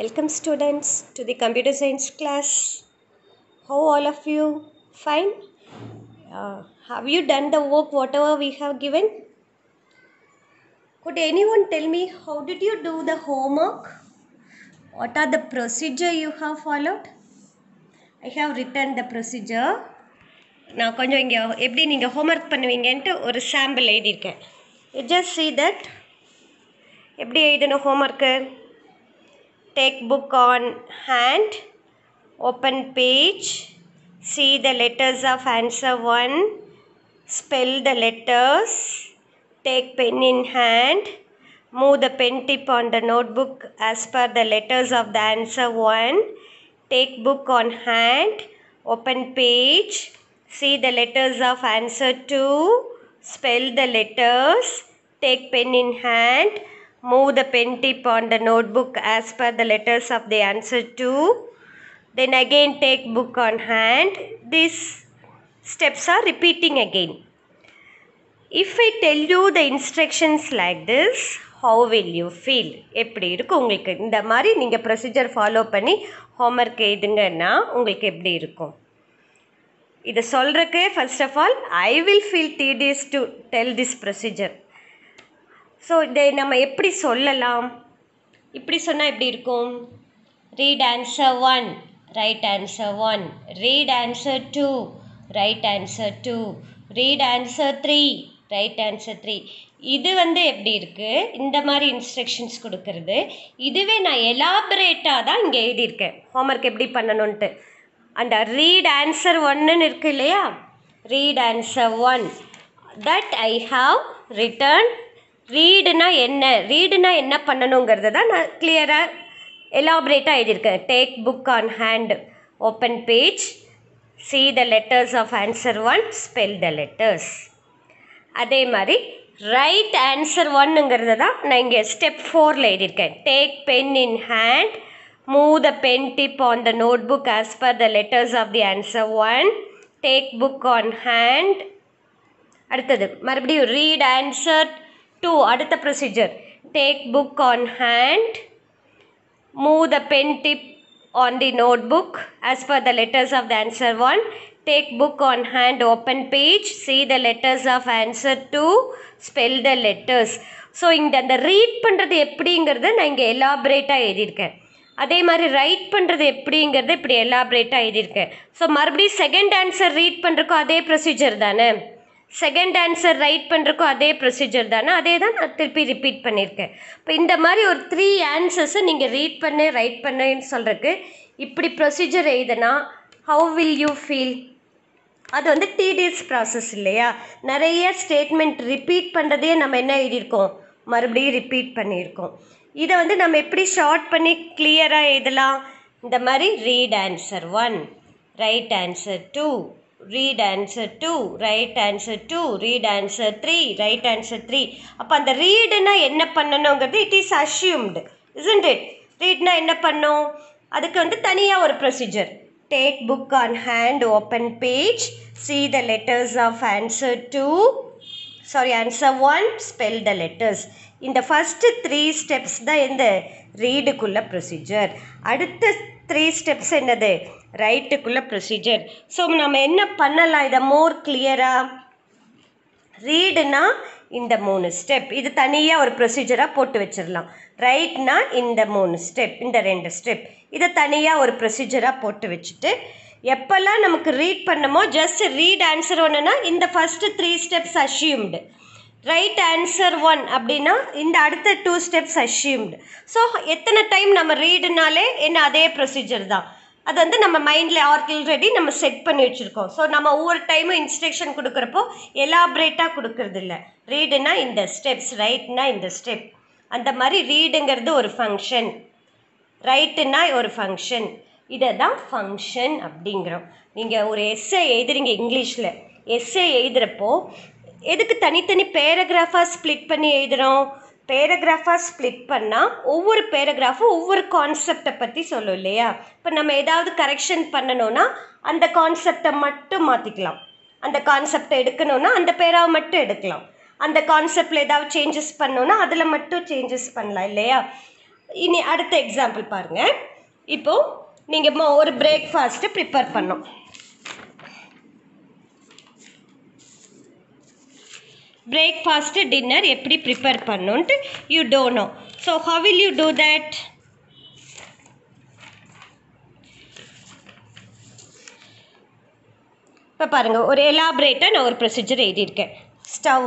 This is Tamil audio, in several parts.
Welcome students to the computer science class. How all of you? Fine? Uh, have you done the work whatever we have given? Could anyone tell me how did you do the homework? What are the procedure you have followed? I have written the procedure. Now, have written the procedure நான் கொஞ்சம் இங்கே எப்படி நீங்கள் ஹோம்ஒர்க் பண்ணுவீங்கன்ட்டு ஒரு சாம்பிள் எழுதியிருக்கேன் ஜஸ்ட் சி தட் எப்படி எழுதணும் homework? Take book on hand, open page, see the letters of answer 1, spell the letters, take pen in hand, move the pen tip on the notebook as per the letters of the answer 1, take book on hand, open page, see the letters of answer 2, spell the letters, take pen in hand, move the pen tip on the notebook as per the letters of the answer 2 then again take book on hand these steps are repeating again if i tell you the instructions like this how will you feel எப்படி இருக்கும் உங்களுக்கு இந்த மாதிரி நீங்கள் ப்ரொசீஜர் ஃபாலோ பண்ணி ஹோம்ஒர்க் எழுதுங்கன்னா உங்களுக்கு எப்படி இருக்கும் இதை சொல்கிறக்கே first of all I will feel tedious to tell this procedure so இதை நம்ம எப்படி சொல்லலாம் இப்படி சொன்னால் எப்படி இருக்கும் read answer one write answer one read answer two write answer two read answer three write answer three இது வந்து எப்படி இருக்குது இந்த மாதிரி இன்ஸ்ட்ரக்ஷன்ஸ் கொடுக்கறது இதுவே நான் எலாபரேட்டாக தான் இங்கே எழுதியிருக்கேன் ஹோம்ஒர்க் எப்படி பண்ணணுன்ட்டு அந்த ரீட் ஆன்சர் ஒன்னுன்னு இருக்கு இல்லையா read answer one that I have return ரீடுனா என்ன ரீடுனா என்ன பண்ணணுங்கிறத தான் நான் கிளியராக எலாபரேட்டாக எழுதியிருக்கேன் take book on hand open page see the letters of answer one spell the letters அதே மாதிரி ரைட் ஆன்சர் ஒன்னுங்கிறத தான் நான் இங்கே ஸ்டெப் ஃபோரில் எழுதியிருக்கேன் டேக் பென் இன் ஹேண்ட் மூ the pen tip on the note book as per the letters of the answer one take book on hand அடுத்தது மறுபடியும் ரீட் ஆன்சர் டூ அடுத்த procedure take book on hand move the pen tip on the note book as per the letters of the answer one take book on hand open page see the letters of answer two spell the letters so இந்த அந்த ரீட் பண்ணுறது எப்படிங்கிறத நான் இங்கே எலாபரேட்டாக எழுதியிருக்கேன் அதே மாதிரி ரைட் பண்ணுறது எப்படிங்கிறத இப்படி எலாபரேட்டாக எழுதியிருக்கேன் ஸோ மறுபடியும் செகண்ட் ஆன்சர் ரீட் பண்ணுறக்கும் அதே ப்ரொசீஜர் தானே செகண்ட் ஆன்சர் ரைட் பண்ணுறக்கும் அதே ப்ரொசீஜர் தானே அதே தான் நான் திருப்பி ரிப்பீட் பண்ணியிருக்கேன் இப்போ இந்த மாதிரி ஒரு த்ரீ ஆன்சர்ஸை நீங்கள் ரீட் பண்ணு ரைட் பண்ணுன்னு சொல்கிறதுக்கு இப்படி ப்ரொசீஜர் எழுதுனா ஹவு வில் யூ ஃபீல் அது வந்து டிடிஎஸ் ப்ராசஸ் இல்லையா நிறைய ஸ்டேட்மெண்ட் ரிப்பீட் பண்ணுறதே நம்ம என்ன எழுதியிருக்கோம் மறுபடியும் ரிப்பீட் பண்ணியிருக்கோம் இதை வந்து நம்ம எப்படி ஷார்ட் பண்ணி கிளியராக எழுதலாம் இந்த மாதிரி read answer one write answer two read answer two write answer two read answer three write answer three அப்போ அந்த ரீடுனா என்ன பண்ணணுங்கிறது it is assumed isn't it ரீட்னா என்ன பண்ணும் அதுக்கு வந்து தனியாக ஒரு procedure take book on hand open page see the letters of answer two sorry answer one spell the letters இந்த ஃபஸ்ட்டு த்ரீ ஸ்டெப்ஸ் தான் இந்த ரீடுக்குள்ள ப்ரொசீஜர் அடுத்த த்ரீ ஸ்டெப்ஸ் என்னது ரைட்டுக்குள்ளே ப்ரொசீஜர் ஸோ நம்ம என்ன பண்ணலாம் இதை மோர் கிளியராக ரீடுனா இந்த மூணு ஸ்டெப் இது தனியாக ஒரு ப்ரொசீஜராக போட்டு வச்சிடலாம் ரைட்னா இந்த மூணு ஸ்டெப் இந்த ரெண்டு ஸ்டெப் இதை தனியாக ஒரு ப்ரொசீஜராக போட்டு வச்சுட்டு எப்போல்லாம் நமக்கு ரீட் பண்ணமோ ஜஸ்ட் ரீட் ஆன்சர் ஒன்றுனா இந்த first three steps assumed write answer one அப்படின்னா இந்த அடுத்த டூ ஸ்டெப்ஸ் அஷ்யூம்டு ஸோ எத்தனை டைம் நம்ம ரீடுனாலே என்ன அதே ப்ரொசீஜர் தான் அது வந்து நம்ம மைண்டில் ஆல்ரெடி நம்ம செட் பண்ணி வச்சுருக்கோம் ஸோ நம்ம ஒவ்வொரு டைமும் இன்ஸ்ட்ரக்ஷன் கொடுக்குறப்போ எலாபரேட்டாக கொடுக்கறது இல்லை ரீடுனா இந்த ஸ்டெப்ஸ் ரைட்னா இந்த ஸ்டெப் அந்த மாதிரி ரீடுங்கிறது ஒரு ஃபங்க்ஷன் ரைட்டுனா ஒரு ஃபங்க்ஷன் இதை தான் ஃபங்க்ஷன் அப்படிங்கிறோம் நீங்கள் ஒரு எஸ்ஸை எழுதுறீங்க இங்கிலீஷில் எஸ்ஸை எழுதுகிறப்போ எதுக்கு தனித்தனி பேராகிராஃபாக ஸ்ப்ளிட் பண்ணி எழுதுகிறோம் பேராகிராஃபாக ஸ்பிளிட் பண்ணால் ஒவ்வொரு பேராகிராஃபும் ஒவ்வொரு கான்செப்டை பற்றி சொல்லும் இல்லையா இப்போ நம்ம ஏதாவது கரெக்ஷன் பண்ணணும்னா அந்த கான்செப்டை மட்டும் மாற்றிக்கலாம் அந்த கான்செப்டை எடுக்கணும்னா அந்த பேராவை மட்டும் எடுக்கலாம் அந்த கான்செப்டில் ஏதாவது சேஞ்சஸ் பண்ணணும்னா அதில் மட்டும் சேஞ்சஸ் பண்ணலாம் இல்லையா இனி அடுத்த எக்ஸாம்பிள் பாருங்கள் இப்போது நீங்கள் ஒரு பிரேக்ஃபாஸ்ட்டு ப்ரிப்பேர் பண்ணோம் பிரேக்ஃபாஸ்ட்டு டின்னர் எப்படி ப்ரிப்பேர் பண்ணுன்ட்டு you don't know so how will you do that இப்போ பாருங்கள் ஒரு எலாபரேட்டாக நான் ஒரு ப்ரொசீஜர் எழுதியிருக்கேன் ஸ்டவ்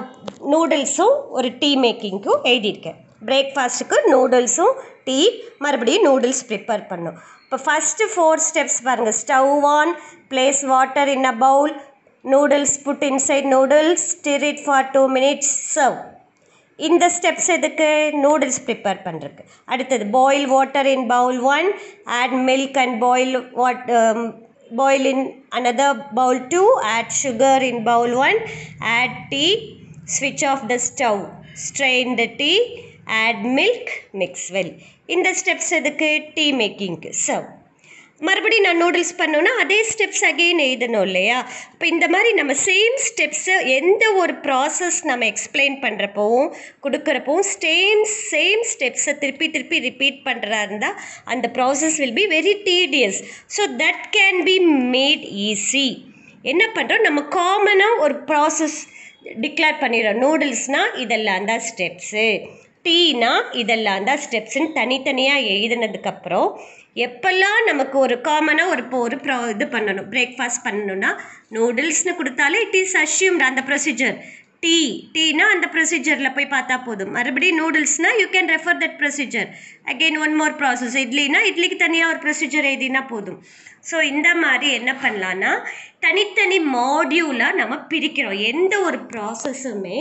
நூடுல்ஸும் ஒரு டீ மேக்கிங்க்கும் எழுதியிருக்கேன் பிரேக்ஃபாஸ்ட்டுக்கு நூடுல்ஸும் டீ மறுபடியும் நூடுல்ஸ் ப்ரிப்பேர் பண்ணும் இப்போ ஃபஸ்ட்டு ஃபோர் ஸ்டெப்ஸ் பாருங்கள் stove on place water in a bowl noodles put inside noodles stir it for 2 minutes serve இந்த ஸ்டெப்ஸ் எதுக்கு நூடுல்ஸ் ப்ரிப்பேர் பண்ணுறதுக்கு அடுத்தது boil water in bowl one add milk and boil water boil in another bowl two add sugar in bowl one add tea ஸ்விட்ச் off the stove strain the tea add milk mix well இந்த ஸ்டெப்ஸ் எதுக்கு டீ மேக்கிங்க்கு சர்வ் மறுபடியும் நான் நூடுல்ஸ் பண்ணோன்னா அதே ஸ்டெப்ஸ் அகெயின் எழுதணும் இல்லையா இப்போ இந்த மாதிரி நம்ம சேம் ஸ்டெப்ஸை எந்த ஒரு ப்ராசஸ் நம்ம எக்ஸ்பிளைன் பண்ணுறப்பவும் கொடுக்குறப்பவும் சேம் சேம் ஸ்டெப்ஸை திருப்பி திருப்பி ரிப்பீட் பண்ணுறதா இருந்தால் அந்த process will be very tedious so that can be made easy என்ன பண்ணுறோம் நம்ம காமனாக ஒரு ப்ராசஸ் டிக்ளேர் பண்ணிடுறோம் நூடுல்ஸ்னால் இதெல்லாம் தான் ஸ்டெப்ஸு டீனா இதெல்லாம் தான் ஸ்டெப்ஸ்ன்னு தனித்தனியாக எழுதினதுக்கப்புறம் எப்பெல்லாம் நமக்கு ஒரு காமனாக ஒரு இப்போ ஒரு ப்ரோ இது பண்ணணும் பிரேக்ஃபாஸ்ட் பண்ணணும்னா நூடுல்ஸ்னு கொடுத்தாலே இட் இஸ் அஷ்யூம்ட் அந்த ப்ரொசீஜர் டீ டீனா அந்த ப்ரொசீஜரில் போய் பார்த்தா போதும் மறுபடியும் நூடுல்ஸ்னால் you can refer that procedure again one more process இட்லினா இட்லிக்கு தனியாக ஒரு ப்ரொசீஜர் எழுதினா போதும் ஸோ இந்த மாதிரி என்ன பண்ணலான்னா தனித்தனி மாடியூலாக நம்ம பிரிக்கிறோம் எந்த ஒரு ப்ராசஸுமே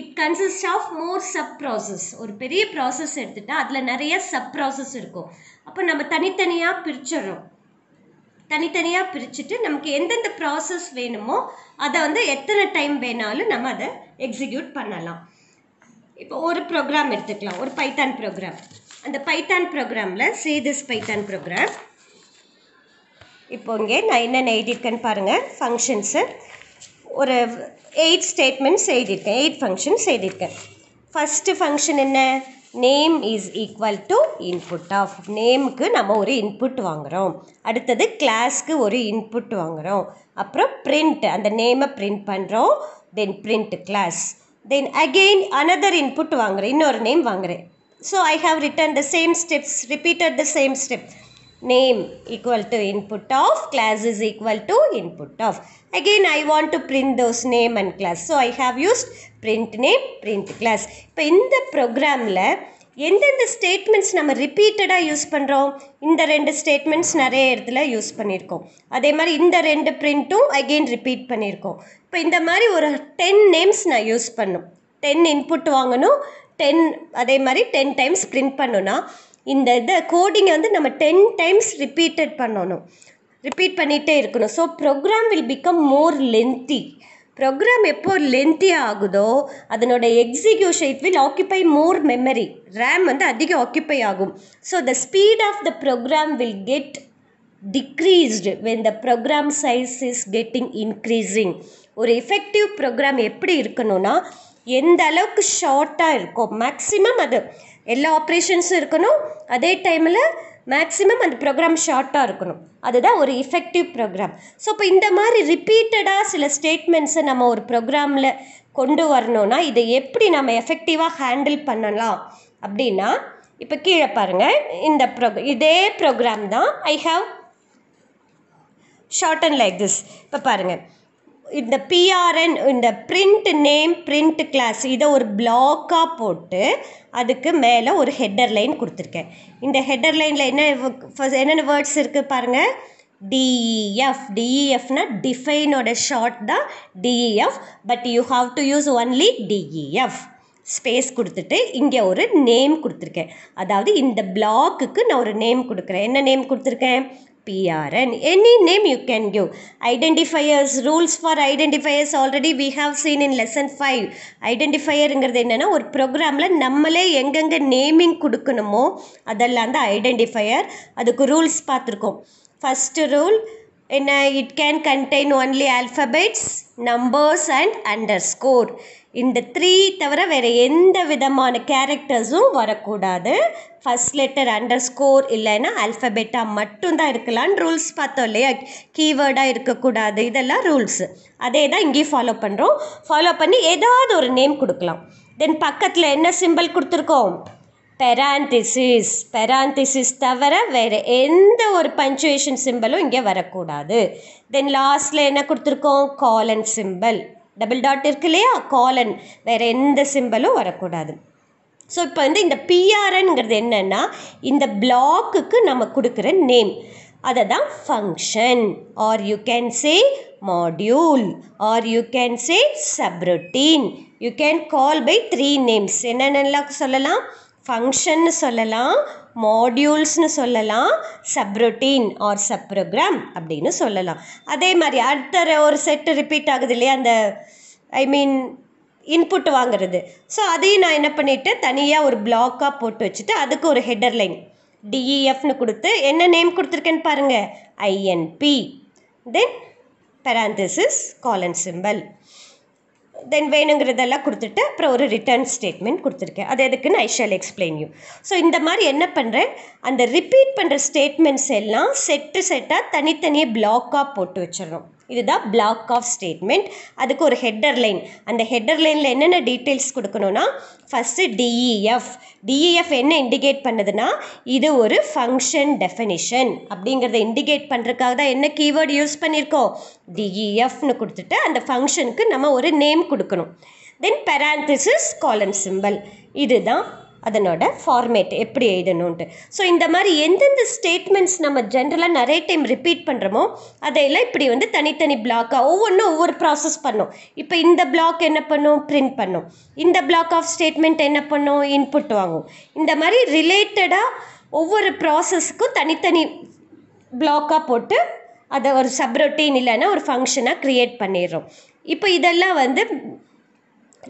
it consist of more sub process ஒரு பெரிய ப்ராசஸ் எடுத்துட்டா அதில் நிறைய சப் ப்ராசஸ் இருக்கும் அப்போ நம்ம தனித்தனியாக பிரிச்சிடுறோம் தனித்தனியாக பிரிச்சுட்டு நமக்கு எந்தெந்த ப்ராசஸ் வேணுமோ அதை வந்து எத்தனை டைம் வேணாலும் நம்ம அதை எக்ஸிக்யூட் பண்ணலாம் இப்போ ஒரு ப்ரோக்ராம் எடுத்துக்கலாம் ஒரு பைத்தான் ப்ரோக்ராம் அந்த பைத்தான் ப்ரோக்ராமில் சே திஸ் பைத்தான் ப்ரோக்ராம் இப்போ இங்கே நான் என்னென்ன எழுதியிருக்கேன்னு பாருங்கள் ஃபங்க்ஷன்ஸு ஒரு எயிட் ஸ்டேட்மெண்ட்ஸ் எழுதியிருக்கேன் எயிட் ஃபங்க்ஷன் செய்திருக்கேன் ஃபஸ்ட்டு ஃபங்க்ஷன் என்ன name is equal to input of நேமுக்கு நம்ம ஒரு இன்புட் வாங்குகிறோம் அடுத்தது கிளாஸ்க்கு ஒரு இன்புட் வாங்குகிறோம் அப்புறம் பிரிண்ட் அந்த நேமை பிரிண்ட் பண்ணுறோம் then print class then again another input வாங்குகிறேன் இன்னொரு நேம் வாங்குகிறேன் so I have written the same steps repeated the same step name equal to input of class is equal to input of again I want to print those name and class so I have used print name print class இப்போ இந்த ப்ரோக்ராமில் எந்தெந்த ஸ்டேட்மெண்ட்ஸ் நம்ம ரிப்பீட்டடாக யூஸ் பண்ணுறோம் இந்த ரெண்டு ஸ்டேட்மெண்ட்ஸ் நிறைய இடத்துல யூஸ் பண்ணியிருக்கோம் அதே மாதிரி இந்த ரெண்டு பிரிண்ட்டும் அகெயின் ரிப்பீட் பண்ணியிருக்கோம் இப்போ இந்த மாதிரி ஒரு டென் நேம்ஸ் நான் யூஸ் பண்ணும் டென் இன்புட் வாங்கணும் டென் அதே மாதிரி டென் டைம்ஸ் பிரிண்ட் பண்ணுன்னா இந்த இதை கோடிங்கை வந்து நம்ம டென் டைம்ஸ் ரிப்பீட்டட் பண்ணணும் ரிப்பீட் பண்ணிகிட்டே இருக்கணும் so program will become more lengthy program எப்போ லென்த்தி ஆகுதோ அதனோட execution it will occupy more memory RAM வந்து அதிகம் ஆக்கியூபை ஆகும் so the speed of the program will get decreased when the program size is getting increasing ஒரு எஃபெக்டிவ் ப்ரோக்ராம் எப்படி இருக்கணும்னா எந்த அளவுக்கு ஷார்ட்டாக இருக்கோ மேக்ஸிமம் அது எல்லா ஆப்ரேஷன்ஸும் இருக்கணும் அதே டைமில் மேக்ஸிமம் அந்த ப்ரோக்ராம் ஷார்ட்டாக இருக்கணும் அதுதான் ஒரு இஃபெக்டிவ் ப்ரோக்ராம் ஸோ இப்போ இந்த மாதிரி ரிப்பீட்டடாக சில ஸ்டேட்மெண்ட்ஸை நம்ம ஒரு ப்ரோக்ராமில் கொண்டு வரணும்னா இதை எப்படி நம்ம எஃபெக்டிவாக ஹேண்டில் பண்ணலாம் அப்படின்னா இப்போ கீழே பாருங்கள் இந்த ப்ரோ இதே ப்ரோக்ராம் தான் I have short and like this இப்போ பாருங்கள் இந்த பிஆர்என் இந்த பிரிண்ட் நேம் பிரிண்ட் கிளாஸ் இதை ஒரு பிளாக்காக போட்டு அதுக்கு மேலே ஒரு ஹெட்டர் லைன் கொடுத்துருக்கேன் இந்த ஹெட்டர் லைனில் என்ன என்னென்ன வேர்ட்ஸ் இருக்குது பாருங்கள் டிஇஎஃப் டிஇஎஃப்னா e e டிஃபைனோட ஷார்ட் தான் DEF but you have to use only DEF space கொடுத்துட்டு இங்கே ஒரு நேம் கொடுத்துருக்கேன் அதாவது இந்த பிளாக்குக்கு நான் ஒரு நேம் கொடுக்குறேன் என்ன நேம் கொடுத்துருக்கேன் PRN. Any name you can give. Identifiers, rules for identifiers already we have seen in lesson 5. ஐடென்டிஃபையருங்கிறது என்னென்னா ஒரு ப்ரோக்ராமில் நம்மளே எங்கெங்கே நேமிங் கொடுக்கணுமோ அதெல்லாம் தான் ஐடென்டிஃபையர் அதுக்கு ரூல்ஸ் பார்த்துருக்கோம் ஃபஸ்ட்டு ரூல் என்ன it can contain only alphabets numbers and underscore இந்த த்ரீ தவிர வேறு எந்த விதமான கேரக்டர்ஸும் வரக்கூடாது ஃபஸ்ட் லெட்டர் அண்டர் ஸ்கோர் இல்லைன்னா அல்ஃபபெட்டாக மட்டும்தான் இருக்கலான்னு ரூல்ஸ் பார்த்தோம் இல்லையா கீவேர்டாக இருக்கக்கூடாது இதெல்லாம் ரூல்ஸு அதே தான் இங்கேயும் ஃபாலோ பண்ணுறோம் ஃபாலோ பண்ணி ஏதாவது ஒரு நேம் கொடுக்கலாம் தென் பக்கத்தில் என்ன சிம்பிள் கொடுத்துருக்கோம் பெராந்திசிஸ் பெராந்திசிஸ் தவிர வேறு எந்த ஒரு பஞ்சுவேஷன் சிம்பிளும் இங்கே வரக்கூடாது தென் லாஸ்ட்டில் என்ன கொடுத்துருக்கோம் காலன் சிம்பிள் டபுள் டாட் இருக்கு இல்லையா காலன் வேறு எந்த சிம்பிளும் வரக்கூடாது ஸோ இப்போ வந்து இந்த பிஆர்என்கிறது என்னென்னா இந்த பிளாக்குக்கு நம்ம கொடுக்குற நேம் அதை தான் function or you can say module or you can say subroutine you can call by three names என்னென்னலாம் சொல்லலாம் ஃபங்க்ஷன்னு சொல்லலாம் மாடியூல்ஸ்னு சொல்லலாம் சப்ரொட்டீன் ஆர் சப்ரோக்ராம் அப்படின்னு சொல்லலாம் அதே மாதிரி அடுத்த ஒரு செட்டு ரிப்பீட் ஆகுது இல்லையா அந்த ஐ மீன் இன்புட் வாங்குறது ஸோ அதையும் நான் என்ன பண்ணிவிட்டு தனியாக ஒரு பிளாக்காக போட்டு வச்சுட்டு அதுக்கு ஒரு ஹெட்டர் லைன் டிஇஎஃப்னு கொடுத்து என்ன நேம் கொடுத்துருக்கேன்னு பாருங்கள் INB then parenthesis colon symbol then வேணுங்கிறதெல்லாம் கொடுத்துட்டு அப்புறம் ஒரு ரிட்டர்ன் ஸ்டேட்மெண்ட் கொடுத்துருக்கேன் அது எதுக்குன்னு I shall explain you so இந்த மாதிரி என்ன பண்ணுறேன் அந்த ரிப்பீட் பண்ணுற ஸ்டேட்மெண்ட்ஸ் எல்லாம் செட்டு செட்டாக தனித்தனியே பிளாக்காக போட்டு வச்சிடணும் இதுதான் பிளாக் ஆஃப் ஸ்டேட்மெண்ட் அதுக்கு ஒரு ஹெட்டர் லைன் அந்த ஹெட்டர் லைனில் என்னென்ன டீட்டெயில்ஸ் கொடுக்கணும்னா ஃபஸ்ட்டு டிஇஎஃப் டிஇஎஃப் என்ன இண்டிகேட் பண்ணுதுன்னா இது ஒரு ஃபங்க்ஷன் டெஃபினிஷன் அப்படிங்கிறத இண்டிகேட் பண்ணுறதுக்காக தான் என்ன கீவேர்டு யூஸ் பண்ணியிருக்கோம் டிஇஎஃப்னு e கொடுத்துட்டு அந்த ஃபங்க்ஷனுக்கு நம்ம ஒரு நேம் கொடுக்கணும் தென் பெராந்திசிஸ் காலம் சிம்பிள் இதுதான் அதனோட ஃபார்மேட் எப்படி எழுதணுன்ட்டு ஸோ இந்த மாதிரி எந்தெந்த ஸ்டேட்மெண்ட்ஸ் நம்ம ஜென்ரலாக நிறைய டைம் ரிப்பீட் பண்ணுறோமோ அதையெல்லாம் இப்படி வந்து தனித்தனி பிளாக்காக ஒவ்வொன்றும் ஒவ்வொரு ப்ராசஸ் பண்ணும் இப்போ இந்த பிளாக் என்ன பண்ணும் பிரிண்ட் பண்ணும் இந்த பிளாக் ஆஃப் ஸ்டேட்மெண்ட் என்ன பண்ணும் இன்புட் வாங்கும் இந்த மாதிரி ரிலேட்டடாக ஒவ்வொரு ப்ராசஸ்க்கும் தனித்தனி பிளாக்காக போட்டு அதை ஒரு சப்ரொட்டீன் இல்லைன்னா ஒரு ஃபங்க்ஷனாக க்ரியேட் பண்ணிடுறோம் இப்போ இதெல்லாம் வந்து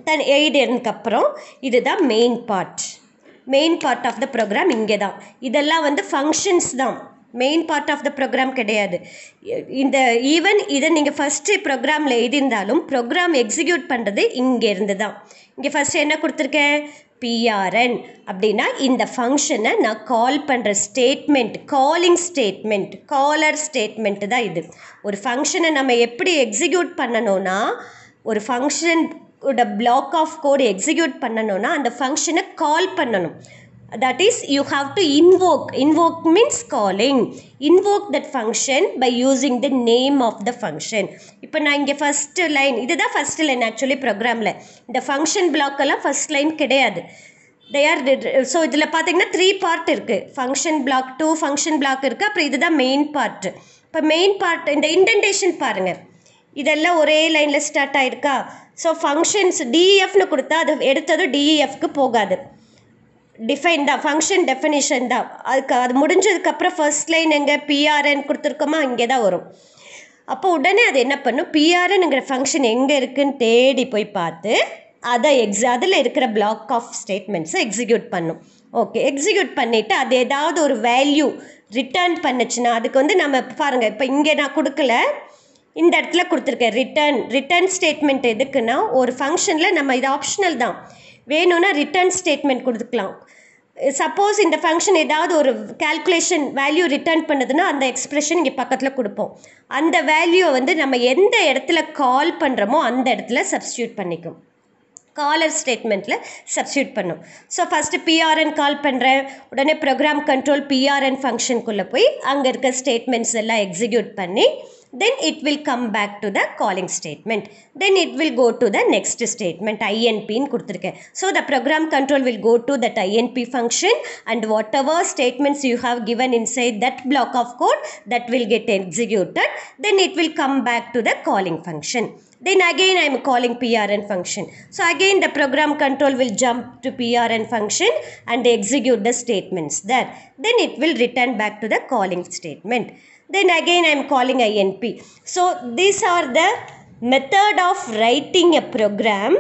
தன் எழுதினதுக்கப்புறம் இதுதான் main part main part of the program இங்கே தான் இதெல்லாம் வந்து ஃபங்க்ஷன்ஸ் தான் main part of the program கிடையாது இந்த ஈவன் இதை நீங்கள் ஃபஸ்ட்டு ப்ரோக்ராமில் எழுதியிருந்தாலும் ப்ரோக்ராம் எக்ஸிக்யூட் பண்ணுறது இங்கேருந்து தான் இங்கே ஃபஸ்ட்டு என்ன கொடுத்துருக்கேன் பிஆர்என் அப்படின்னா இந்த ஃபங்க்ஷனை நான் கால் பண்ணுற statement calling statement caller statement தான் இது ஒரு ஃபங்க்ஷனை நம்ம எப்படி எக்ஸிக்யூட் பண்ணணும்னா ஒரு ஃபங்க்ஷன் ஓட பிளாக் ஆஃப் கோடு எக்ஸிக்யூட் பண்ணணும்னா அந்த ஃபங்க்ஷனை கால் பண்ணணும் that is you have to invoke invoke means calling invoke that function by using the name of the function இப்போ நான் இங்கே ஃபஸ்ட்டு லைன் இது தான் ஃபஸ்ட்டு லைன் ஆக்சுவலி ப்ரோக்ராமில் இந்த ஃபங்க்ஷன் பிளாக்கெல்லாம் ஃபஸ்ட் லைன் கிடையாது தே ஆர் ஸோ இதில் பார்த்தீங்கன்னா த்ரீ பார்ட் இருக்குது function block two function block இருக்குது அப்புறம் இதுதான் மெயின் பார்ட் இப்போ மெயின் பார்ட் இந்த இன்டென்டேஷன் பாருங்கள் இதெல்லாம் ஒரே லைனில் ஸ்டார்ட் ஆகிருக்கா ஸோ ஃபங்க்ஷன்ஸ் டிஇஎஃப்னு கொடுத்தா அது எடுத்ததும் டிஇஎஃப்க்கு e போகாது டிஃபைன் தான் ஃபங்க்ஷன் டெஃபினேஷன் தான் அதுக்கு அது முடிஞ்சதுக்கப்புறம் ஃபர்ஸ்ட் லைன் எங்கே பிஆர்என் கொடுத்துருக்கோமா இங்கே தான் வரும் அப்போ உடனே அது என்ன பண்ணும் பிஆர்என்ங்கிற ஃபங்க்ஷன் எங்கே இருக்குன்னு தேடி போய் பார்த்து அதை எக்ஸ் அதில் இருக்கிற பிளாக் ஆஃப் ஸ்டேட்மெண்ட்ஸை எக்ஸிக்யூட் பண்ணும் ஓகே எக்ஸிக்யூட் பண்ணிவிட்டு அது ஏதாவது ஒரு வேல்யூ ரிட்டர்ன் பண்ணுச்சுன்னா அதுக்கு வந்து நம்ம பாருங்கள் இப்போ இங்கே நான் கொடுக்கல இந்த இடத்துல கொடுத்துருக்கேன் ரிட்டர்ன் ரிட்டர்ன் ஸ்டேட்மெண்ட் எதுக்குன்னா ஒரு ஃபங்க்ஷனில் நம்ம இது ஆப்ஷனல் தான் வேணும்னா ரிட்டர்ன் ஸ்டேட்மெண்ட் கொடுத்துக்கலாம் சப்போஸ் இந்த ஃபங்க்ஷன் ஏதாவது ஒரு கேல்குலேஷன் வேல்யூ ரிட்டர்ன் பண்ணுதுன்னா அந்த எக்ஸ்ப்ரெஷன் இங்கே பக்கத்தில் கொடுப்போம் அந்த வேல்யூவை வந்து நம்ம எந்த இடத்துல கால் பண்ணுறோமோ அந்த இடத்துல சப்ஸ்டியூட் பண்ணிக்கும் காலர் ஸ்டேட்மெண்ட்டில் சப்ஸ்டியூட் பண்ணும் ஸோ ஃபஸ்ட்டு பிஆர்என் கால் பண்ணுறேன் உடனே ப்ரோக்ராம் கண்ட்ரோல் பிஆர்என் ஃபங்க்ஷனுக்குள்ளே போய் அங்கே இருக்க ஸ்டேட்மெண்ட்ஸ் எல்லாம் எக்ஸிக்யூட் பண்ணி then it will come back to the calling statement. Then it will go to the next statement INP So the program control will go to that INP function and whatever statements you have given inside that block of code that will get executed. Then it will come back to the calling function. Then again I am calling PRN function. So again the program control will jump to PRN function and execute the statements there. Then it will return back to the calling statement. then again I am calling INP. So these are the method of writing a program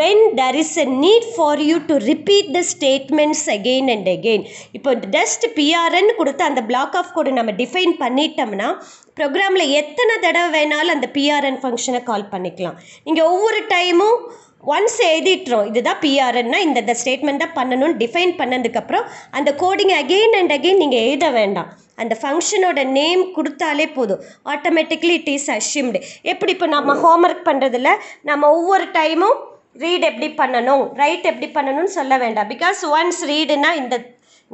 when there is a need for you to repeat the statements again and again இப்போ டஸ்ட் பிஆர்என்னு கொடுத்து அந்த பிளாக் ஆஃப் கோடு நம்ம டிஃபைன் பண்ணிட்டோம்னா ப்ரோக்ராமில் எத்தனை தடவை வேணாலும் அந்த பிஆர்என் ஃபங்க்ஷனை கால் பண்ணிக்கலாம் நீங்கள் ஒவ்வொரு டைமும் ஒன்ஸ் எழுதிட்டுறோம் இதுதான் பிஆர்என்னா இந்த இந்த ஸ்டேட்மெண்ட் தான் பண்ணணும்னு டிஃபைன் பண்ணதுக்கப்புறம் அந்த கோடிங் அகெயின் அண்ட் அகெயின் நீங்கள் எழுத வேண்டாம் அந்த ஃபங்க்ஷனோட நேம் கொடுத்தாலே போதும் ஆட்டோமேட்டிக்லி இட் இஸ் அஷ்யூம்டு எப்படி இப்போ நம்ம ஹோம்ஒர்க் பண்ணுறதில் நம்ம ஒவ்வொரு டைமும் ரீட் எப்படி பண்ணணும் ரைட் எப்படி பண்ணணும்னு சொல்ல வேண்டாம் பிகாஸ் ஒன்ஸ் ரீடுனா இந்த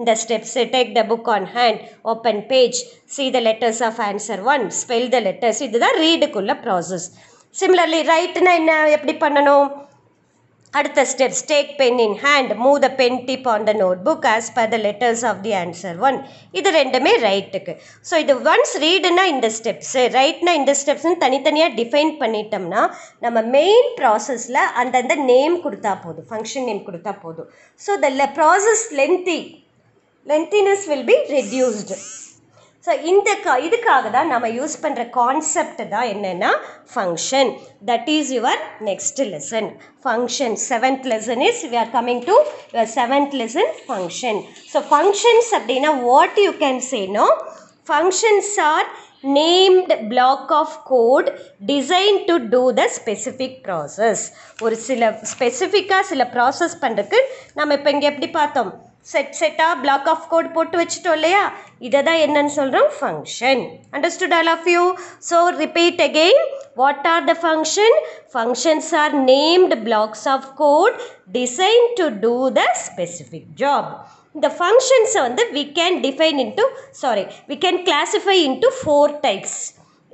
இந்த steps take the book on hand open page see the letters of answer one spell the letters இதுதான் ரீடுக்குள்ள ப்ராசஸ் சிமிலர்லி ரைட்டுனா என்ன எப்படி பண்ணணும் அடுத்த steps take pen in hand மூ the pen tip on the note book as per the letters of the answer one இது ரெண்டுமே ரைட்டுக்கு ஸோ இது ஒன்ஸ் ரீடுனா இந்த ஸ்டெப்ஸு ரைட்னா இந்த ஸ்டெப்ஸ்னு தனித்தனியாக டிஃபைன் பண்ணிட்டோம்னா நம்ம மெயின் ப்ராசஸில் அந்தந்த நேம் கொடுத்தா போதும் ஃபங்க்ஷன் நேம் கொடுத்தா போதும் so the process lengthy lengthiness will be reduced so இந்த கா இதுக்காக தான் நம்ம யூஸ் பண்ணுற கான்செப்ட் தான் என்னென்னா function that is your next lesson function seventh lesson is we are coming to your seventh lesson function so functions அப்படின்னா what you can say no functions are named block of code design to do the specific process ஒரு சில ஸ்பெசிஃபிக்காக சில ப்ராசஸ் பண்ணுறதுக்கு நம்ம இப்போ இங்கே எப்படி பார்த்தோம் செட் செட்டாக பிளாக் ஆஃப் கோட் போட்டு வச்சுட்டோம் இல்லையா இதை தான் என்னன்னு சொல்கிறோம் function understood all of you so repeat again what are the function functions are named blocks of code design to do the specific job இந்த ஃபங்க்ஷன்ஸை வந்து we can define into sorry we can classify into four types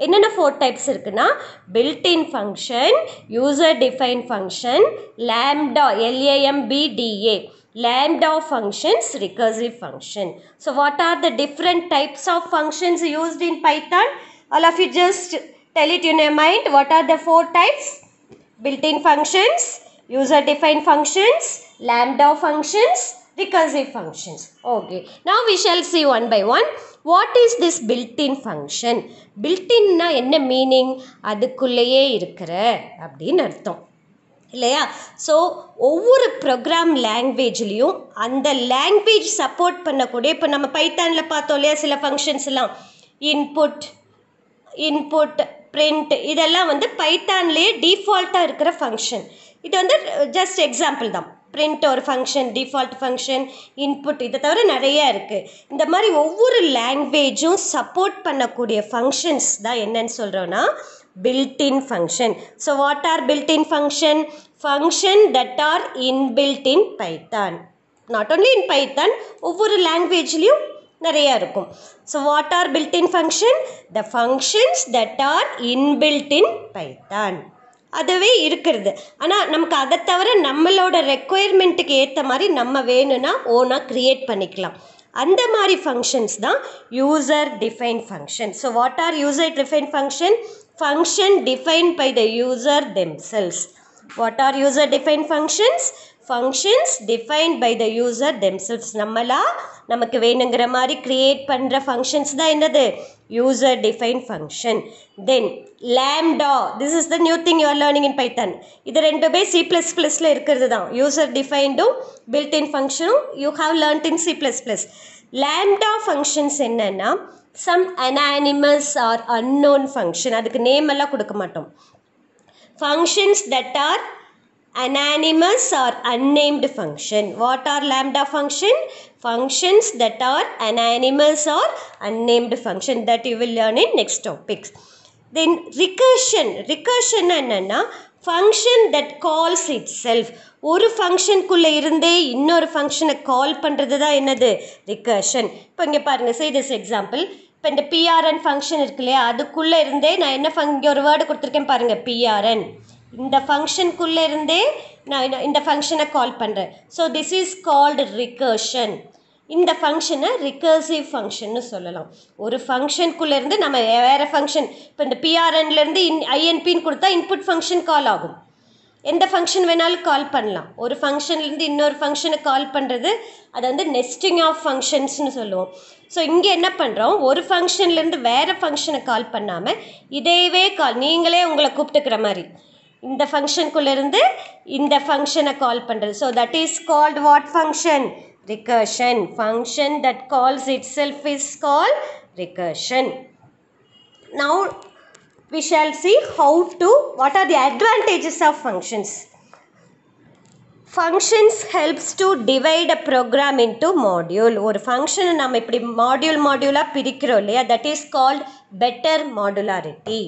என்னென்ன ஃபோர் டைப்ஸ் இருக்குன்னா built in function user define function lambda LAMBDA lambda functions recursive function. So what are the different types of functions used in Python? All of you just tell it in your mind. What are the four types? Built-in functions, user-defined functions, lambda functions, recursive functions. Okay. Now we shall see one by one. What is this built-in function? built na என்ன meaning? அதுக்குள்ளேயே இருக்கிற அப்படின்னு அர்த்தம் இல்லையா ஸோ ஒவ்வொரு ப்ரோக்ராம் லாங்குவேஜ்லேயும் அந்த லாங்குவேஜ் சப்போர்ட் பண்ணக்கூடிய இப்போ நம்ம பைத்தானில் பார்த்தோம் இல்லையா சில ஃபங்க்ஷன்ஸ் எல்லாம் இன்புட் இன்புட் ப்ரிண்ட் இதெல்லாம் வந்து பைத்தான்லேயே டிஃபால்ட்டாக இருக்கிற ஃபங்க்ஷன் இது வந்து ஜஸ்ட் எக்ஸாம்பிள் தான் பிரிண்ட் ஒரு ஃபங்க்ஷன் டிஃபால்ட் ஃபங்க்ஷன் இன்புட் இதை தவிர நிறையா இருக்குது இந்த மாதிரி ஒவ்வொரு லாங்குவேஜும் சப்போர்ட் பண்ணக்கூடிய ஃபங்க்ஷன்ஸ் தான் என்னன்னு சொல்கிறோன்னா built-in function. So what are built-in function? Function that are inbuilt in Python. Not only in Python, ஒவ்வொரு லாங்குவேஜ்லேயும் நிறையா இருக்கும் so what are built in function the functions that are inbuilt in Python அதுவே இருக்கிறது ஆனால் நமக்கு அதை தவிர நம்மளோட ரெக்குயர்மெண்ட்டுக்கு ஏற்ற மாதிரி நம்ம வேணும்னா ஓனாக க்ரியேட் பண்ணிக்கலாம் அந்த மாதிரி ஃபங்க்ஷன்ஸ் தான் user define function so what are user define function function defined by the user themselves. What are user defined functions? Functions define by the user themselves நம்மளா நமக்கு வேணுங்கிற மாதிரி க்ரியேட் பண்ணுற ஃபங்க்ஷன்ஸ் தான் என்னது user define function then lambda this is the new thing you're learning in Python இது ரெண்டுமே சி ப்ளஸ் ப்ளஸில் இருக்கிறது தான் யூசர் டிஃபைண்டும் பில்ட் இன் ஃபங்க்ஷனும் you have learned in C plus plus lambda functions என்னென்னா some anonymous or unknown function அதுக்கு நேம் எல்லாம் கொடுக்க மாட்டோம் functions that are anonymous or unnamed function what are lambda function functions that are anonymous or unnamed function that you will learn in next topics then recursion recursion என்னென்னா function that calls itself ஒரு ஃபங்க்ஷனுக்குள்ளே இருந்தே இன்னொரு ஃபங்க்ஷனை கால் பண்ணுறது தான் என்னது ரிகர்ஷன் இப்போ இங்கே பாருங்கள் சே திஸ் எக்ஸாம்பிள் இப்போ இந்த பிஆர்என் ஃபங்க்ஷன் இருக்கு இல்லையா அதுக்குள்ளே இருந்தே நான் என்ன ஃபங் இங்கே ஒரு வேர்டு கொடுத்துருக்கேன் பாருங்கள் பிஆர்என் இந்த ஃபங்க்ஷனுக்குள்ளே இருந்தே நான் இந்த ஃபங்க்ஷனை கால் பண்ணுறேன் so this is called recursion இந்த ஃபங்க்ஷனை ரிகர்சிவ் ஃபங்க்ஷன்னு சொல்லலாம் ஒரு ஃபங்க்ஷனுக்குள்ளேருந்து நம்ம வேறு ஃபங்க்ஷன் இப்போ இந்த பிஆர்என்லேருந்து இன் ஐஎன்பின்னு கொடுத்தா இன்புட் ஃபங்க்ஷன் கால் ஆகும் எந்த ஃபங்க்ஷன் வேணாலும் கால் பண்ணலாம் ஒரு ஃபங்க்ஷன்லேருந்து இன்னொரு ஃபங்க்ஷனை கால் பண்ணுறது அதை வந்து நெஸ்டிங் ஆஃப் ஃபங்க்ஷன்ஸ்னு சொல்லுவோம் ஸோ இங்கே என்ன பண்ணுறோம் ஒரு ஃபங்க்ஷன்லேருந்து வேறு ஃபங்க்ஷனை கால் பண்ணாமல் இதையவே கால் நீங்களே உங்களை கூப்பிட்டுக்கிற மாதிரி இந்த ஃபங்க்ஷனுக்குள்ளேருந்து இந்த ஃபங்க்ஷனை கால் பண்ணுறது so that is called what function recursion function that calls itself is call recursion now we shall see how to what are the advantages of functions functions helps to divide a program into module ஒரு ஃபங்க்ஷனை நம்ம இப்படி மாடியூல் மாடியூலாக பிரிக்கிறோம் இல்லையா that is called better modularity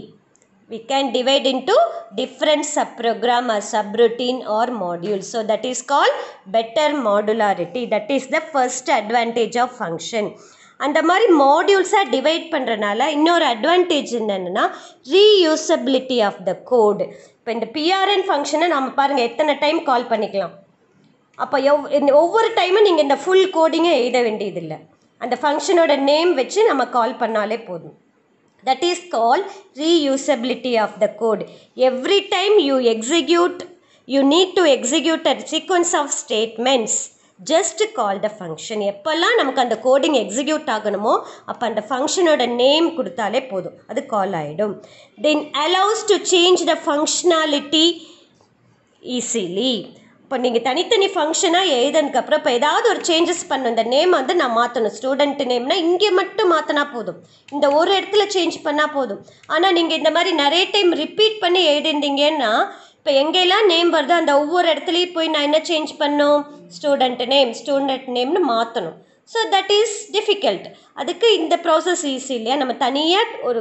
we we can divide into different subprogram or subroutine or module so that is called better modularity that is the first advantage of function அந்த மாதிரி மாடியூல்ஸாக டிவைட் பண்ணுறனால இன்னொரு அட்வான்டேஜ் என்னென்னா ரீயூசபிலிட்டி ஆஃப் த கோடு இப்போ இந்த பிஆர்என் ஃபங்க்ஷனை நம்ம பாருங்கள் எத்தனை டைம் கால் பண்ணிக்கலாம் அப்போ எவ் ஒவ்வொரு டைமும் நீங்கள் இந்த ஃபுல் கோடிங்கை எழுத வேண்டியதில்லை அந்த ஃபங்க்ஷனோட நேம் வச்சு நம்ம கால் பண்ணாலே போதும் that is call reusability of the code every time you execute you need to execute at sequence of statements just call the function எப்போல்லாம் நமக்கு அந்த கோடிங் எக்ஸிக்யூட் ஆகணுமோ அப்போ அந்த ஃபங்க்ஷனோட நேம் கொடுத்தாலே போதும் அது கால் ஆகிடும் then allows to change the functionality easily இப்போ நீங்கள் தனித்தனி ஃபங்க்ஷனாக எழுதனுக்கப்புறம் இப்போ ஏதாவது ஒரு சேஞ்சஸ் பண்ண இந்த நேம் வந்து நான் மாற்றணும் ஸ்டூடெண்ட் நேம்னா இங்கே மட்டும் மாற்றினா போதும் இந்த ஒரு இடத்துல சேஞ்ச் பண்ணால் போதும் ஆனால் நீங்கள் இந்த மாதிரி நிறைய டைம் ரிப்பீட் பண்ணி எழுதிருந்தீங்கன்னா இப்போ எங்கெல்லாம் நேம் வருதோ அந்த ஒவ்வொரு இடத்துலையும் போய் நான் என்ன சேஞ்ச் பண்ணணும் ஸ்டூடெண்ட் நேம் ஸ்டூடெண்ட் நேம்னு மாற்றணும் ஸோ தட் இஸ் டிஃபிகல்ட் அதுக்கு இந்த ப்ராசஸ் ஈஸி இல்லையா நம்ம தனியாக ஒரு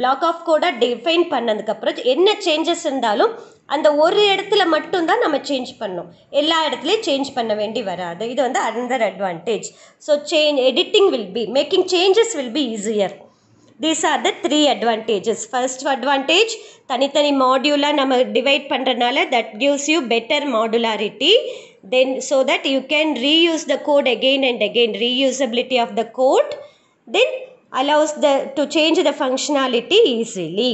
பிளாக் ஆஃப் கோடாக டிஃபைன் பண்ணதுக்கப்புறம் என்ன சேஞ்சஸ் இருந்தாலும் அந்த ஒரு இடத்துல மட்டும்தான் நம்ம சேஞ்ச் பண்ணணும் எல்லா இடத்துலையும் சேஞ்ச் பண்ண வேண்டி வராது இது வந்து another advantage so change editing will be making changes will be easier these are the three advantages first advantage tanitani modula nama divide pandranala that gives you better modularity then so that you can reuse the code again and again reusability of the code then allows the to change the functionality easily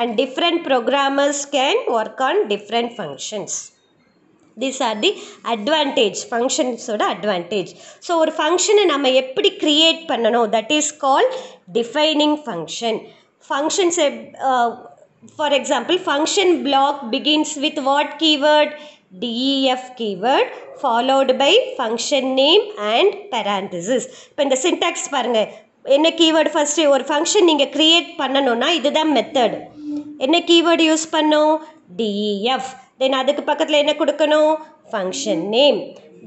and different programmers can work on different functions this are the advantage ஃபங்க்ஷன்ஸோட அட்வான்டேஜ் ஸோ ஒரு ஃபங்க்ஷனை நம்ம எப்படி க்ரியேட் பண்ணணும் that is call defining function functions for example function block begins with what keyword DEF keyword followed by function name and parenthesis இப்போ இந்த சின்டாக்ஸ் பாருங்கள் என்ன கீவேர்டு ஃபஸ்ட்டு ஒரு ஃபங்க்ஷன் நீங்கள் க்ரியேட் பண்ணணும்னா இதுதான் மெத்தடு என்ன கீவேர்டு யூஸ் பண்ணும் டிஇஎஃப் தென் அதுக்கு பக்கத்தில் என்ன கொடுக்கணும் ஃபங்க்ஷன் நேம்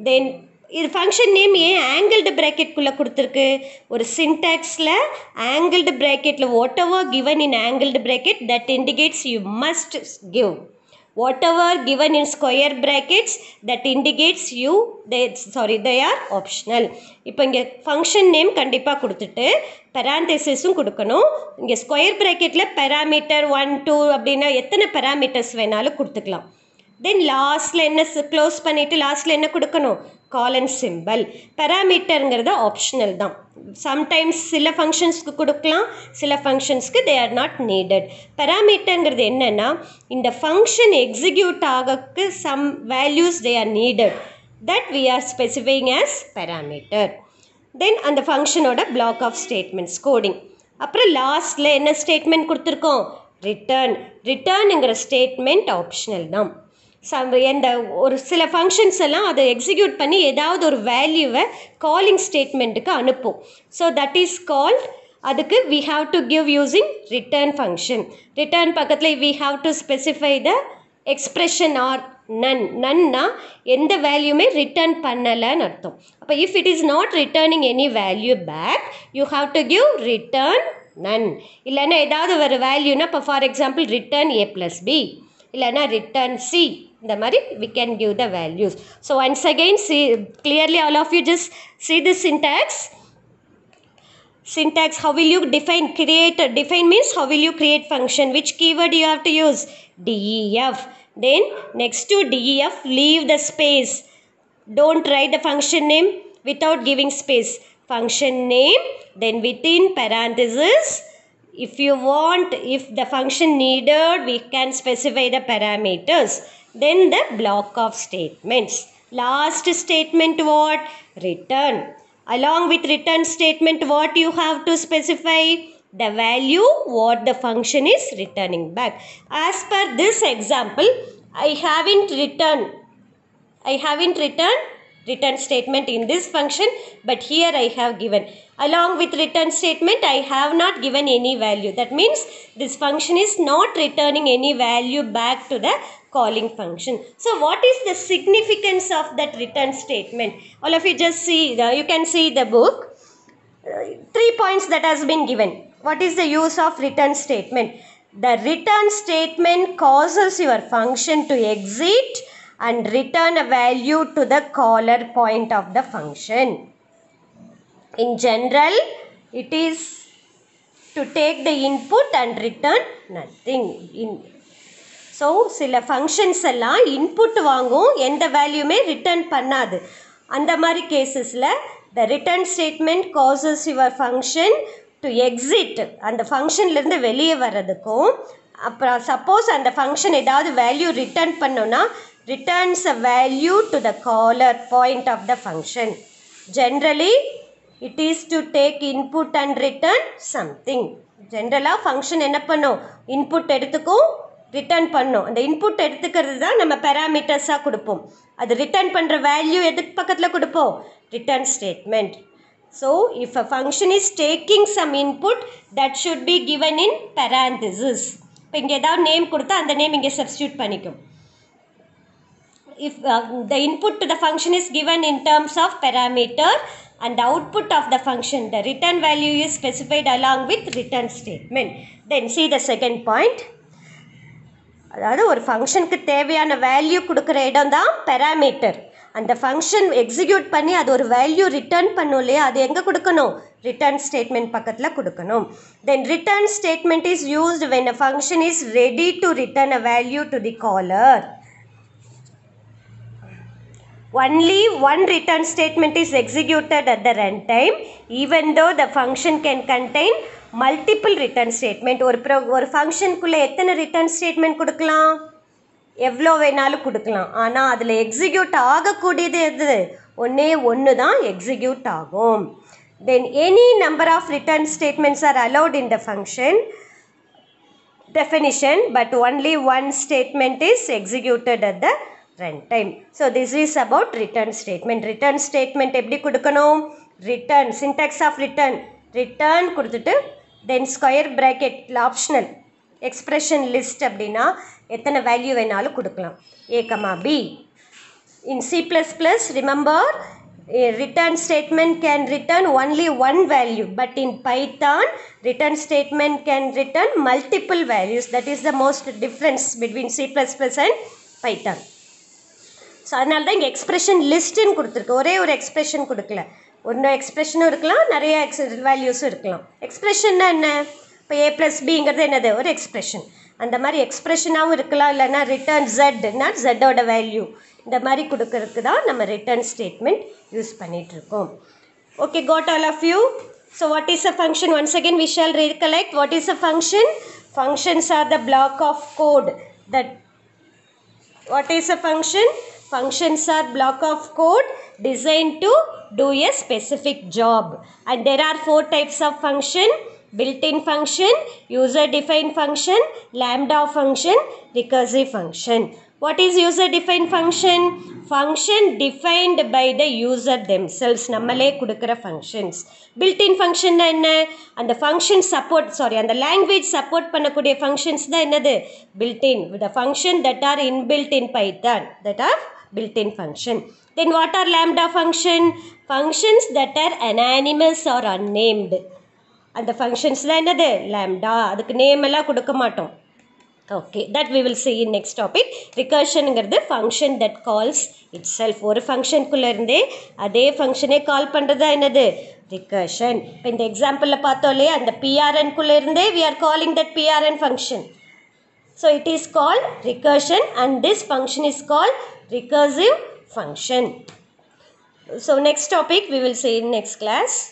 தென் இது ஃபங்க்ஷன் நேம் ஏன் ஆங்கிள்டு ப்ராக்கெட்குள்ளே கொடுத்துருக்கு ஒரு சின்டாக்ஸில் ஆங்கிள்டு ப்ராக்கெட்டில் whatever given in angled bracket that indicates you must give whatever given in square brackets that indicates you they sorry they are optional இப்போ இங்கே ஃபங்க்ஷன் நேம் கண்டிப்பாக கொடுத்துட்டு பெராந்தேசிஸும் கொடுக்கணும் இங்கே ஸ்கொயர் ப்ராக்கெட்டில் பெராமீட்டர் ஒன் டூ அப்படின்னா எத்தனை பெராமீட்டர்ஸ் வேணாலும் கொடுத்துக்கலாம் தென் லாஸ்ட்டில் என்ன க்ளோஸ் பண்ணிவிட்டு லாஸ்ட்டில் என்ன கொடுக்கணும் காலன் சிம்பிள் பேராமீட்டருங்கிறது ஆப்ஷனல் தான் சம்டைம்ஸ் சில ஃபங்க்ஷன்ஸ்க்கு கொடுக்கலாம் சில ஃபங்க்ஷன்ஸ்க்கு தே ஆர் நாட் நீடட் பேராமீட்டருங்கிறது என்னென்னா இந்த ஃபங்க்ஷன் எக்ஸிக்யூட் ஆகக்கு some values they are needed that we are specifying as parameter then அந்த ஃபங்க்ஷனோட பிளாக் ஆஃப் ஸ்டேட்மெண்ட்ஸ் கோடிங் அப்புறம் லாஸ்ட்டில் என்ன ஸ்டேட்மெண்ட் கொடுத்துருக்கோம் ரிட்டர்ன் ரிட்டர்னுங்கிற ஸ்டேட்மெண்ட் ஆப்ஷனல் தான் சம் uh, ஒரு சில ஃபங்க்ஷன்ஸ் எல்லாம் அதை எக்ஸிக்யூட் பண்ணி ஏதாவது ஒரு வேல்யூவை காலிங் ஸ்டேட்மெண்ட்டுக்கு அனுப்பும் ஸோ தட் இஸ் கால்ட் அதுக்கு we have to give using return function return பக்கத்தில் we have to specify the expression or none நன்னா எந்த வேல்யூமே ரிட்டர்ன் பண்ணலைன்னு அர்த்தம் அப்போ if it is not returning any value back you have to give return none இல்லைன்னா ஏதாவது ஒரு வேல்யூனா இப்போ for example return A plus B இல்லைன்னா return C The Marie, we can give the values so once again see clearly all of you just see the syntax syntax how will you define create define means how will you create function which keyword you have to use def then next to def leave the space don't write the function name without giving space function name then within parenthesis if you want if the function needed we can specify the parameters then the block of statements. Last statement what? Return. Along with return statement what you have to specify? The value what the function is returning back. As per this example, I haven't written, I haven't written return statement in this function but here I have given along with return statement I have not given any value that means this function is not returning any value back to the calling function. So what is the significance of that return statement? All of you just see, the, uh, you can see the book. Uh, three points that has been given. What is the use of return statement? The return statement causes your function to exit and return a value to the caller point of the function. In general, it is to take the input and return nothing. In, so சில ஃபங்க்ஷன்ஸ் எல்லாம் இன்புட் வாங்கும் எந்த வேல்யூமே ரிட்டர்ன் பண்ணாது அந்த மாதிரி கேசஸில் the return statement causes your function to exit அந்த ஃபங்க்ஷன்லேருந்து வெளியே வர்றதுக்கும் அப்புறம் சப்போஸ் அந்த ஃபங்க்ஷன் ஏதாவது வேல்யூ ரிட்டர்ன் பண்ணோன்னா returns a value to the caller point of the function generally it is to take input and return something ஜென்ரலாக ஃபங்க்ஷன் என்ன பண்ணும் இன்புட் எடுத்துக்கும் ரிட்டர்ன் பண்ணும் அந்த இன்புட் எடுத்துக்கிறது தான் நம்ம பேராமீட்டர்ஸாக கொடுப்போம் அது ரிட்டர்ன் பண்ணுற வேல்யூ எதுக்கு பக்கத்தில் கொடுப்போம் return statement so if a function is taking some input that should be given in parenthesis இப்போ இங்கே ஏதாவது நேம் கொடுத்தா அந்த நேம் இங்கே சப்ஸ்டியூட் பண்ணிக்கும் if the input to the function is given in terms of of parameter and the output of the function the return value is specified along with return statement then see the second point அதாவது ஒரு ஃபங்க்ஷனுக்கு தேவையான வேல்யூ கொடுக்குற இடம் தான் பெராமீட்டர் அந்த ஃபங்க்ஷன் எக்ஸிக்யூட் பண்ணி அது ஒரு வேல்யூ ரிட்டர்ன் பண்ணும் இல்லையா அது எங்கே கொடுக்கணும் ரிட்டர்ன் ஸ்டேட்மெண்ட் பக்கத்தில் கொடுக்கணும் then return statement is used when a function is ready to return a value to the caller Only one return statement is executed at the runtime even though the function can contain multiple return statement ஒரு ப்ரோ ஒரு ஃபங்க்ஷனுக்குள்ளே எத்தனை ரிட்டர்ன் ஸ்டேட்மெண்ட் கொடுக்கலாம் எவ்வளோ வேணாலும் கொடுக்கலாம் ஆனால் அதில் எக்ஸிக்யூட் ஆகக்கூடியது எது ஒன்றே ஒன்று தான் எக்ஸிக்யூட் ஆகும் then any number of return statements are allowed in the function definition but only one statement is executed at the runtime. So this is about return statement. Return statement எப்படி கொடுக்கணும் return syntax of return return கொடுத்துட்டு தென் ஸ்கொயர் ப்ராக்கெட் இல்லை ஆப்ஷனல் எக்ஸ்ப்ரெஷன் லிஸ்ட் அப்படின்னா எத்தனை வேல்யூ வேணாலும் கொடுக்கலாம் ஏக்கமா be in C plus plus remember return statement can return only one value but in python return statement can return multiple values that is the most difference between c++ and python so அதனால தான் இங்கே எக்ஸ்ப்ரெஷன் லிஸ்ட்டுன்னு கொடுத்துருக்கு ஒரே ஒரு எக்ஸ்ப்ரெஷன் கொடுக்கல ஒன்று எக்ஸ்ப்ரெஷனும் இருக்கலாம் நிறைய எக்ஸ் வேல்யூஸும் இருக்கலாம் எக்ஸ்ப்ரெஷன்னா என்ன இப்போ ஏ ப்ளஸ் பிங்கிறது என்னது ஒரு எக்ஸ்ப்ரெஷன் அந்த மாதிரி எக்ஸ்ப்ரெஷனாகவும் இருக்கலாம் இல்லைனா ரிட்டர்ன் ஜெட்னா ஜெட்டோட வேல்யூ இந்த மாதிரி கொடுக்கறதுக்கு தான் நம்ம ரிட்டர்ன் ஸ்டேட்மெண்ட் யூஸ் பண்ணிகிட்ருக்கோம் okay got all of you so what is a function once again we shall shall recollect what is a function functions are the block of code that what is a function Functions are block of code designed to do a specific job. And there are four types of function. Built-in function, user-defined function, lambda function, recursive function. What is user-defined function? Function defined by the user themselves. நம்மலே குடுக்கிற functions. Built-in function enna and the function support, sorry, and the language support பண்ணக்குடிய functions தான் என்னது? Built-in. The function that are inbuilt in Python. That are built-in function. Then what are lambda function? Functions that are anonymous or unnamed. அந்த ஃபங்க்ஷன்ஸில் என்னது லேம்டா அதுக்கு நேம் எல்லாம் கொடுக்க மாட்டோம் okay that we will see in next topic ரிகர்ஷனுங்கிறது function that calls itself ஒரு ஃபங்க்ஷனுக்குள்ளே இருந்தே அதே ஃபங்க்ஷனே கால் பண்ணுறது என்னது ரிகர்ஷன் இப்போ இந்த எக்ஸாம்பிளில் பார்த்தோம் இல்லையா அந்த பிஆர்என்குள்ளே இருந்தே we are calling that PRN function So it is called recursion and this function is called recursive function. So next topic we will see in next class.